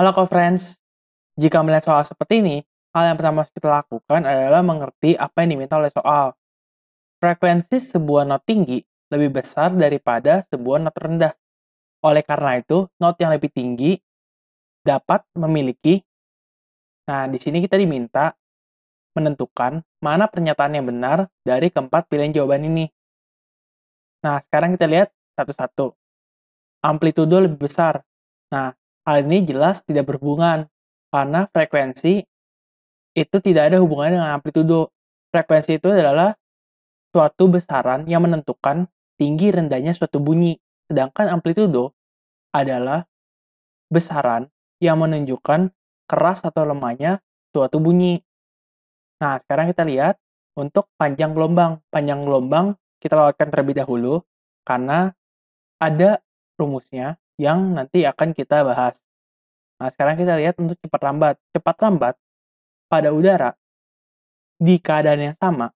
Halo co-friends, jika melihat soal seperti ini, hal yang pertama harus kita lakukan adalah mengerti apa yang diminta oleh soal. Frekuensi sebuah not tinggi lebih besar daripada sebuah not rendah. Oleh karena itu, not yang lebih tinggi dapat memiliki. Nah, di sini kita diminta menentukan mana pernyataan yang benar dari keempat pilihan jawaban ini. Nah, sekarang kita lihat satu-satu. Amplitudo lebih besar. Nah, Hal ini jelas tidak berhubungan, karena frekuensi itu tidak ada hubungannya dengan amplitudo. Frekuensi itu adalah suatu besaran yang menentukan tinggi rendahnya suatu bunyi, sedangkan amplitudo adalah besaran yang menunjukkan keras atau lemahnya suatu bunyi. Nah, sekarang kita lihat untuk panjang gelombang. Panjang gelombang kita lewatkan terlebih dahulu karena ada rumusnya yang nanti akan kita bahas. Nah, sekarang kita lihat untuk cepat lambat. Cepat lambat pada udara di keadaan yang sama,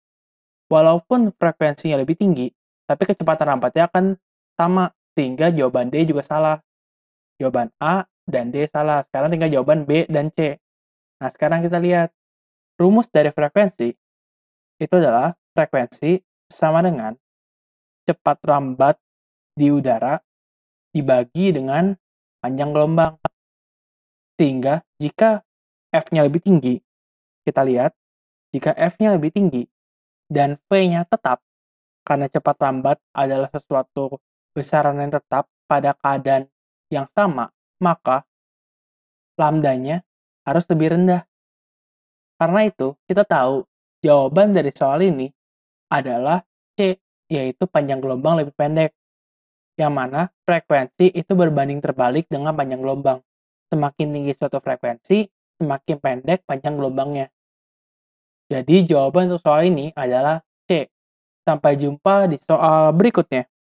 walaupun frekuensinya lebih tinggi, tapi kecepatan lambatnya akan sama, sehingga jawaban D juga salah. Jawaban A dan D salah. Sekarang tinggal jawaban B dan C. Nah, sekarang kita lihat. Rumus dari frekuensi itu adalah frekuensi sama dengan cepat lambat di udara dibagi dengan panjang gelombang. Sehingga jika f-nya lebih tinggi, kita lihat, jika f-nya lebih tinggi dan v-nya tetap, karena cepat lambat adalah sesuatu besaran yang tetap pada keadaan yang sama, maka lambdanya harus lebih rendah. Karena itu, kita tahu jawaban dari soal ini adalah C, yaitu panjang gelombang lebih pendek yang mana frekuensi itu berbanding terbalik dengan panjang gelombang. Semakin tinggi suatu frekuensi, semakin pendek panjang gelombangnya. Jadi jawaban untuk soal ini adalah C. Sampai jumpa di soal berikutnya.